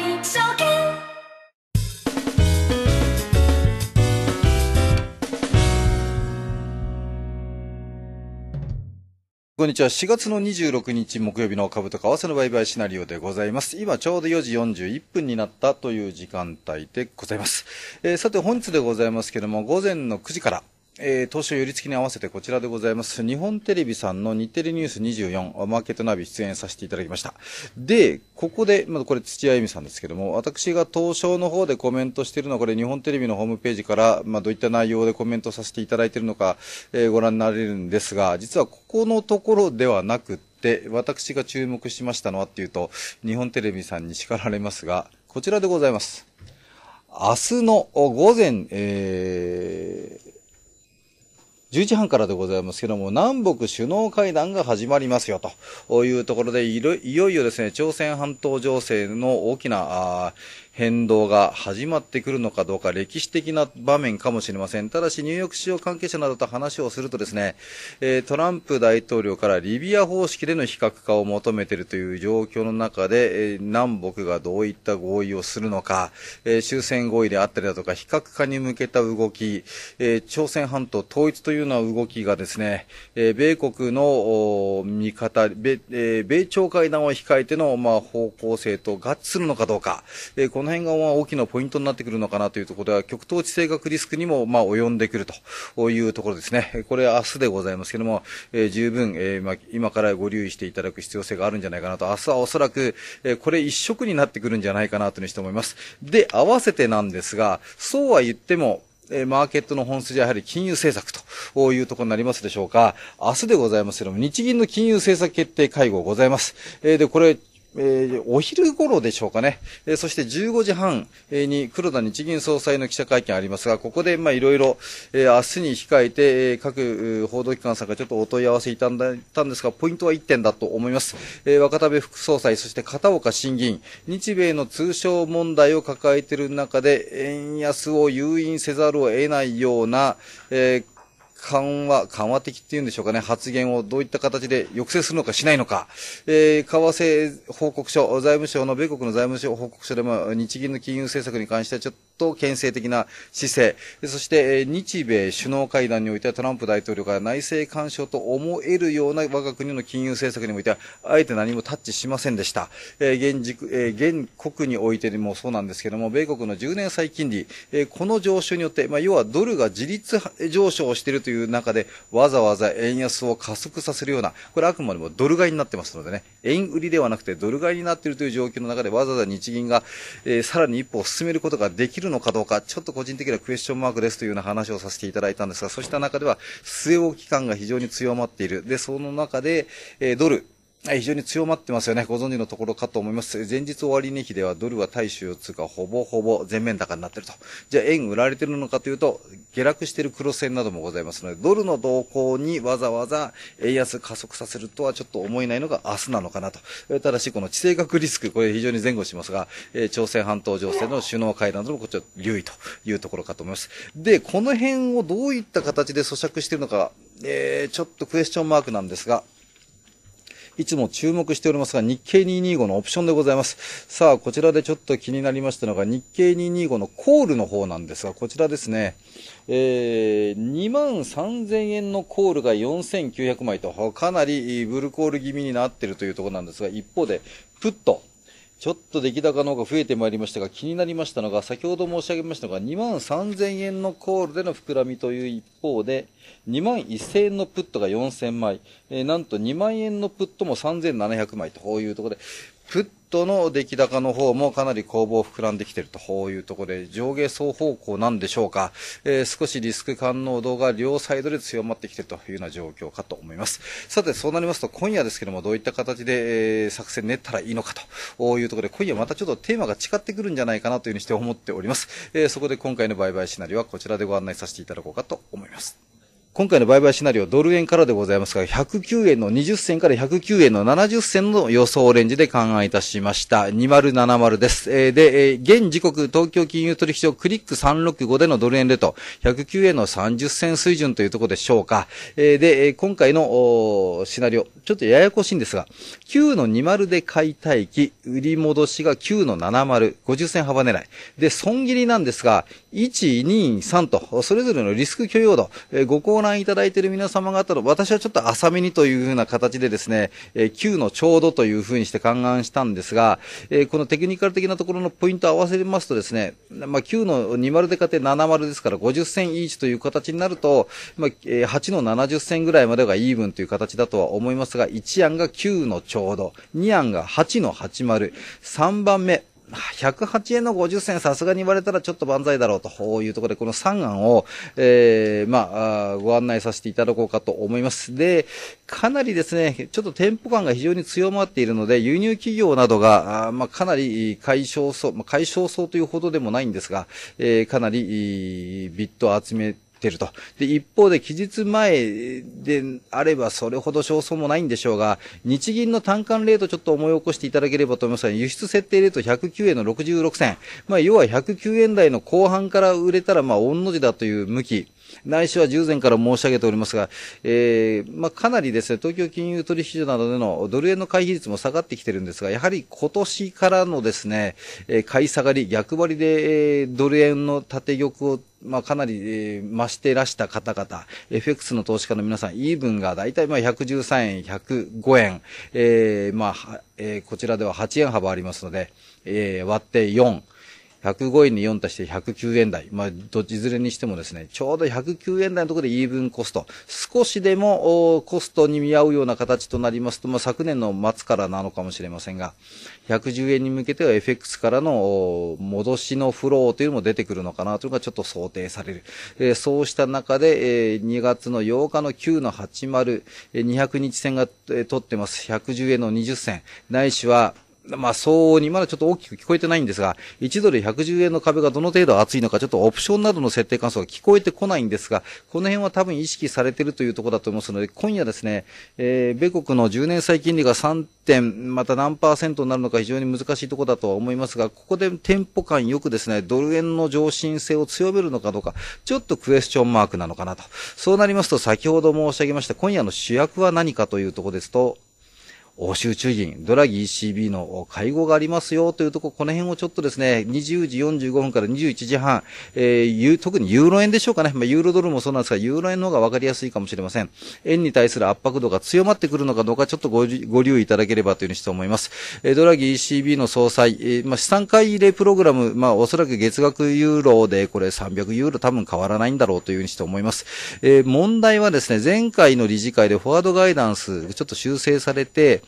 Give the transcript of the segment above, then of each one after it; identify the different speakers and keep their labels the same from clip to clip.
Speaker 1: 外証券こんにちは。4月の26日木曜日の株と為替の売買シナリオでございます。今ちょうど4時41分になったという時間帯でございます。えー、さて本日でございますけども、午前の9時から、えー、東証寄り付きに合わせてこちらでございます。日本テレビさんの日テレニュース24、マーケットナビ出演させていただきました。で、ここで、まずこれ土屋由美さんですけども、私が東証の方でコメントしているのは、これ日本テレビのホームページから、まあ、どういった内容でコメントさせていただいているのか、えー、ご覧になれるんですが、実はここのところではなくて、私が注目しましたのはっていうと、日本テレビさんに叱られますが、こちらでございます。明日の午前、えー1 1時半からでございますけども、南北首脳会談が始まりますよというところで、いよいよですね、朝鮮半島情勢の大きな変動が始まってくるのかどうか、歴史的な場面かもしれません。ただし、ニューヨーク市場関係者などと話をするとですね、トランプ大統領からリビア方式での非核化を求めているという状況の中で、南北がどういった合意をするのか、終戦合意であったりだとか、非核化に向けた動き、朝鮮半島統一といういうような動きがですね、え米国の見方、米、え米朝会談を控えての、まあ、方向性と合致するのかどうか、えこの辺が、大きなポイントになってくるのかなというところでは、極東地政学リスクにも、まあ、及んでくるというところですね。これ明日でございますけども、え十分、えま今からご留意していただく必要性があるんじゃないかなと、明日はおそらく、えこれ一色になってくるんじゃないかなというふうにして思います。で、合わせてなんですが、そうは言っても、えマーケットの本筋はやはり金融政策というところになりますでしょうか。明日でございますけども、日銀の金融政策決定会合ございます。えで、これ、えー、お昼頃でしょうかね、えー、そして15時半に黒田日銀総裁の記者会見ありますが、ここでまあいろいろ、えー、明日に控えて、えー、各報道機関さんがちょっとお問い合わせいただいたんですが、ポイントは1点だと思います。えー、若田部副総裁、そして片岡審議員、日米の通商問題を抱えている中で、円安を誘引せざるを得ないような、えー緩和、緩和的っていうんでしょうかね、発言をどういった形で抑制するのかしないのか、えー、為替報告書、財務省の米国の財務省報告書でも日銀の金融政策に関してはちょっと牽制的な姿勢、そして、え日米首脳会談においてはトランプ大統領が内政干渉と思えるような我が国の金融政策においては、あえて何もタッチしませんでした。えー、現軸、えー、現国においてもそうなんですけども、米国の10年債金利、えー、この上昇によって、まあ、要はドルが自立上昇しているというという中で、わざわざ円安を加速させるような、これあくまでもドル買いになってますのでね、円売りではなくてドル買いになっているという状況の中で、わざわざ日銀が、えー、さらに一歩を進めることができるのかどうか、ちょっと個人的にはクエスチョンマークですというような話をさせていただいたんですが、そうした中では、据え置き感が非常に強まっている。で、その中で、えー、ドル、非常に強まってますよね。ご存知のところかと思います。前日終値比ではドルは大衆通貨ほぼほぼ全面高になってると。じゃあ円売られてるのかというと、下落してる黒線などもございますので、ドルの動向にわざわざ円安加速させるとはちょっと思えないのが明日なのかなと。ただし、この地政学リスク、これ非常に前後しますが、朝鮮半島情勢の首脳会談でもこっちは留意というところかと思います。で、この辺をどういった形で咀嚼しているのか、えー、ちょっとクエスチョンマークなんですが、いつも注目しておりますが、日経225のオプションでございます。さあ、こちらでちょっと気になりましたのが、日経225のコールの方なんですが、こちらですね、えー、2万3000円のコールが4900枚と、かなりブルコール気味になっているというところなんですが、一方で、プット。ちょっと出来高の方が増えてまいりましたが、気になりましたのが、先ほど申し上げましたが、2万3000円のコールでの膨らみという一方で、2万1000円のプットが4000枚、えー、なんと2万円のプットも3700枚というところで、プットの出来高の方もかなり攻防膨らんできているというところで、上下双方向なんでしょうか、えー、少しリスク感能度が両サイドで強まってきているというような状況かと思います。さて、そうなりますと、今夜ですけども、どういった形で、えー、作戦練ったらいいのかというところで、今夜またちょっとテーマが違ってくるんじゃないかなというふうにして思っております。えー、そこで今回の売買シナリオはこちらでご案内させていただこうかと思います。今回の売買シナリオ、ドル円からでございますが、109円の20銭から109円の70銭の予想レンジで考えいたしました。2070です。えー、で、えー、現時刻、東京金融取引所クリック365でのドル円レート、109円の30銭水準というところでしょうか。えー、で、今回のシナリオ、ちょっとややこしいんですが、9の20で買い待機、売り戻しが9の70、50銭幅狙い。で、損切りなんですが、1、2、3と、それぞれのリスク許容度、えー、5ご覧いただいている皆様方の、私はちょっと浅めにというふうな形でですね、えー、9のちょうどというふうにして勘案したんですが、えー、このテクニカル的なところのポイントを合わせますとですね、まあ、9の20で勝て70ですから50戦イーチという形になると、まあ、え8の70戦ぐらいまでがイーブンという形だとは思いますが、1案が9のちょうど、2案が8の80、3番目、108円の50銭さすがに言われたらちょっと万歳だろうというところで、この3案を、えー、まあ、ご案内させていただこうかと思います。で、かなりですね、ちょっと店舗感が非常に強まっているので、輸入企業などが、あまあ、かなり解消層、まあ、解消層というほどでもないんですが、えー、かなりビットを集めてると。で、一方で期日前であればそれほど焦燥もないんでしょうが、日銀の単換レートちょっと思い起こしていただければと思いますが、輸出設定レート109円の66銭。まあ、要は109円台の後半から売れたら、まあ、御の字だという向き。内緒は従前から申し上げておりますが、えー、まあ、かなりですね、東京金融取引所などでのドル円の回避率も下がってきてるんですが、やはり今年からのですね、え買い下がり、逆張りで、えドル円の縦玉をまあ、かなり、えー、増してらした方々、FX の投資家の皆さん、イーブンが大体まあ113円、105円、えー、まあ、えー、こちらでは8円幅ありますので、えー、割って4、105円に4足して109円台、まあ、どちずれにしてもですね、ちょうど109円台のところでイーブンコスト、少しでもコストに見合うような形となりますと、まあ、昨年の末からなのかもしれませんが、110円に向けては FX からの戻しのフローというのも出てくるのかなというのがちょっと想定される。えー、そうした中で、えー、2月の8日の9の80、え200日線が、え取ってます。110円の20銭。ないしは、まあ、そうにまだちょっと大きく聞こえてないんですが、1ドル110円の壁がどの程度厚いのか、ちょっとオプションなどの設定感想が聞こえてこないんですが、この辺は多分意識されてるというところだと思いますので、今夜ですね、えー、米国の10年債金利が3点、また何パーセントになるのか非常に難しいところだとは思いますが、ここでテンポ感よくですね、ドル円の上進性を強めるのかどうか、ちょっとクエスチョンマークなのかなと。そうなりますと、先ほど申し上げました、今夜の主役は何かというところですと、欧州中銀、ドラギ ECB の会合がありますよというとこ、この辺をちょっとですね、20時45分から21時半、えー、特にユーロ円でしょうかね。まあ、ユーロドルもそうなんですが、ユーロ円の方がわかりやすいかもしれません。円に対する圧迫度が強まってくるのかどうか、ちょっとご留意いただければというふうにして思います。えー、ドラギ ECB の総裁、えー、まあ、資産買い入れプログラム、まあ、おそらく月額ユーロで、これ300ユーロ多分変わらないんだろうというふうにして思います。えー、問題はですね、前回の理事会でフォワードガイダンス、ちょっと修正されて、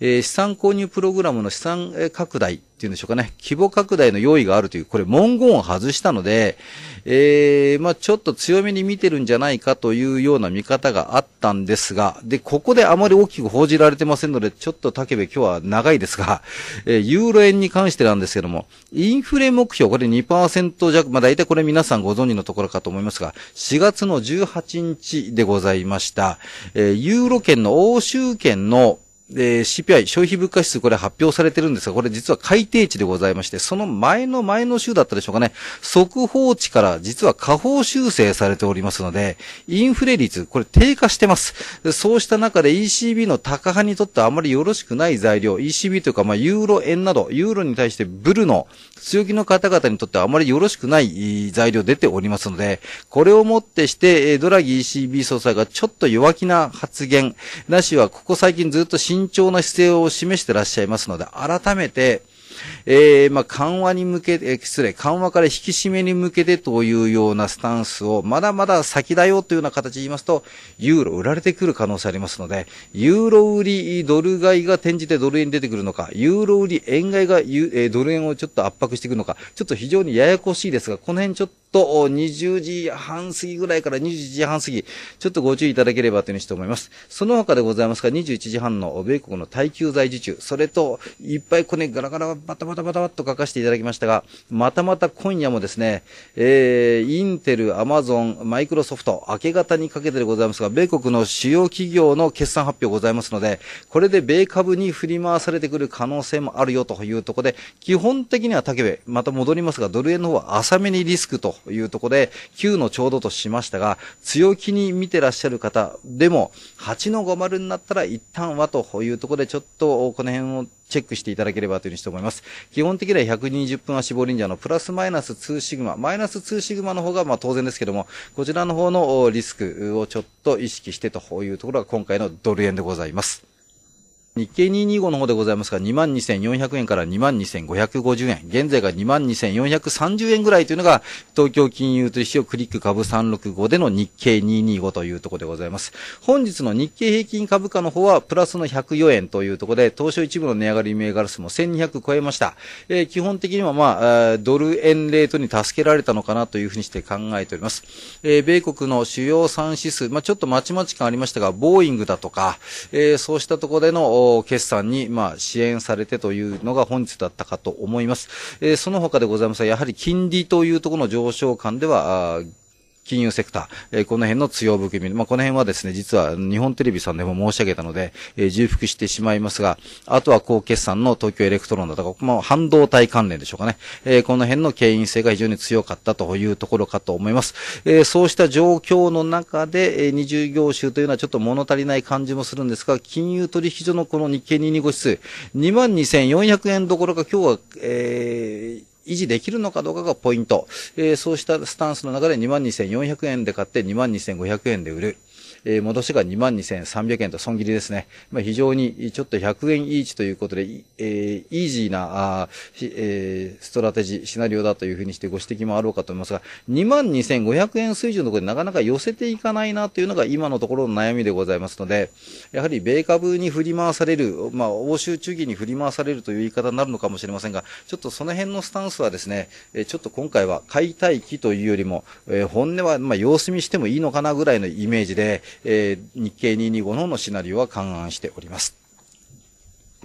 Speaker 1: えー、資産購入プログラムの資産拡大っていうんでしょうかね、規模拡大の用意があるという、これ文言を外したので、えー、まあちょっと強めに見てるんじゃないかというような見方があったんですが、で、ここであまり大きく報じられてませんので、ちょっと竹部今日は長いですが、えー、ユーロ円に関してなんですけども、インフレ目標、これ2%弱、まあ大体これ皆さんご存知のところかと思いますが、4月の18日でございました。えー、ユーロ圏の欧州圏ので、CPI、消費物価指数、これ発表されてるんですが、これ実は改定値でございまして、その前の前の週だったでしょうかね、速報値から実は下方修正されておりますので、インフレ率、これ低下してます。そうした中で ECB の高派にとってあまりよろしくない材料、ECB というか、まあ、ユーロ円など、ユーロに対してブルの強気の方々にとってあまりよろしくない材料出ておりますので、これをもってして、ドラギ ECB 総裁がちょっと弱気な発言、なしはここ最近ずっと新慎重な姿勢を示してらっしゃいますので、改めて、えー、まあ、緩和に向けて、失礼、緩和から引き締めに向けてというようなスタンスを、まだまだ先だよというような形で言いますと、ユーロ売られてくる可能性ありますので、ユーロ売りドル買いが転じてドル円出てくるのか、ユーロ売り円買いがユ、えドル円をちょっと圧迫してくるのか、ちょっと非常にややこしいですが、この辺ちょっとと20時半過ぎぐらいから21時半過ぎ、ちょっとご注意いただければというふうにして思います。その他でございますが、21時半の米国の耐久財受注、それと、いっぱいこれガラガラバタバタバタバッと書かせていただきましたが、またまた今夜もですね、えー、インテル、アマゾン、マイクロソフト、明け方にかけてでございますが、米国の主要企業の決算発表ございますので、これで米株に振り回されてくる可能性もあるよというところで、基本的には竹部、また戻りますが、ドル円の方は浅めにリスクとというところで、9のちょうどとしましたが、強気に見てらっしゃる方でも、8の50になったら一旦はというところで、ちょっとこの辺をチェックしていただければというふうにして思います。基本的には120分足ボリンジャーのプラスマイナス2シグマ、マイナス2シグマの方がまあ当然ですけども、こちらの方のリスクをちょっと意識してというところが今回のドル円でございます。日経225の方でございますが、22,400円から22,550円、現在が22,430円ぐらいというのが、東京金融取引をクリック株365での日経225というところでございます。本日の日経平均株価の方は、プラスの104円というところで、東証一部の値上がり銘柄数も1200超えました。えー、基本的にはまあ、ドル円レートに助けられたのかなというふうにして考えております。えー、米国の主要産指数、まあ、ちょっとまちまち感ありましたが、ボーイングだとか、えー、そうしたところでの、決算に、まあ、支援されてというのが本日だったかと思います。えー、その他でございますが、やはり金利というところの上昇感では、金融セクター、えこの辺の強含み、まあ、この辺はですね、実は日本テレビさんでも申し上げたので、え重複してしまいますが、あとは高決算の東京エレクトロンだとか、まあ、半導体関連でしょうかね、えこの辺の牽引性が非常に強かったというところかと思います。えそうした状況の中で、え20業種というのはちょっと物足りない感じもするんですが、金融取引所のこの日経22号指数、22,400円どころか今日は、えー維持できるのかどうかがポイント。えー、そうしたスタンスの中で22,400円で買って22,500円で売る。えー、戻しが22,300円と損切りですね。まあ、非常にちょっと100円イーチということで、えー、イージーなあ、えー、ストラテジー、シナリオだというふうにしてご指摘もあろうかと思いますが、22,500円水準のところでなかなか寄せていかないなというのが今のところの悩みでございますので、やはり米株に振り回される、まあ、欧州中義に振り回されるという言い方になるのかもしれませんが、ちょっとその辺のスタンスはですね、えちょっと今回は解体期というよりも、えー、本音はま様子見してもいいのかなぐらいのイメージで、えー、日経225ののシナリオは勘案しております。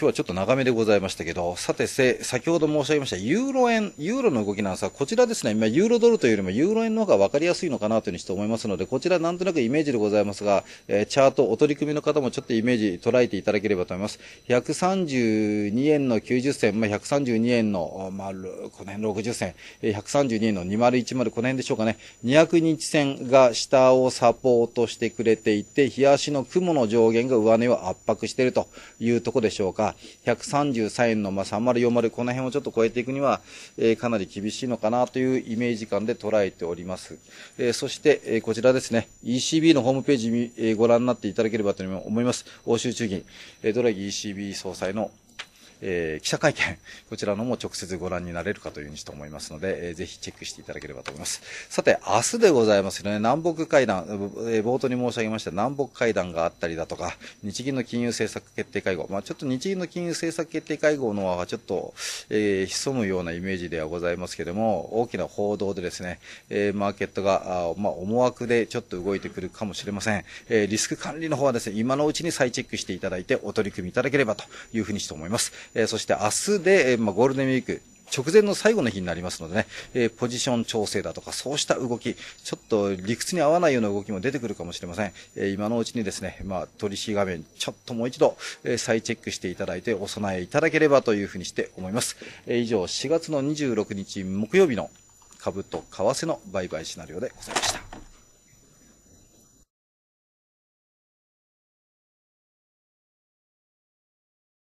Speaker 1: 今日はちょっと長めでございましたけど、さてせ、先ほど申し上げましたユーロ円、ユーロの動きなんですが、こちらですね、今ユーロドルというよりもユーロ円の方が分かりやすいのかなというふうにして思いますので、こちらなんとなくイメージでございますが、えー、チャート、お取り組みの方もちょっとイメージ捉えていただければと思います。132円の90銭、まあ、132円の、まあ、この辺60銭、132円の2010、この辺でしょうかね、200日線が下をサポートしてくれていて、日足の雲の上限が上値を圧迫しているというところでしょうか。133円の、まあ、30、40、この辺をちょっと超えていくには、えー、かなり厳しいのかなというイメージ感で捉えております。えー、そして、えー、こちらですね、ECB のホームページ、えー、ご覧になっていただければと思います。欧州中銀、えー、ドラギ ECB 総裁のえー、記者会見、こちらのも直接ご覧になれるかというふうにと思いますので、えー、ぜひチェックしていただければと思います。さて、明日でございますね、南北会談、えー、冒頭に申し上げました南北会談があったりだとか、日銀の金融政策決定会合、まあ、ちょっと日銀の金融政策決定会合のはちょっと、えー、潜むようなイメージではございますけれども、大きな報道でですね、えー、マーケットが、あまあ、思惑でちょっと動いてくるかもしれません。えー、リスク管理の方はですね、今のうちに再チェックしていただいて、お取り組みいただければというふうにと思います。えそして明日で、えまゴールデンウィーク、直前の最後の日になりますのでね、えポジション調整だとか、そうした動き、ちょっと理屈に合わないような動きも出てくるかもしれません。え今のうちにですね、まあ、取引画面、ちょっともう一度、え再チェックしていただいて、お備えいただければというふうにして思います。え以上、4月の26日木曜日の株と為替の売買シナリオでございました。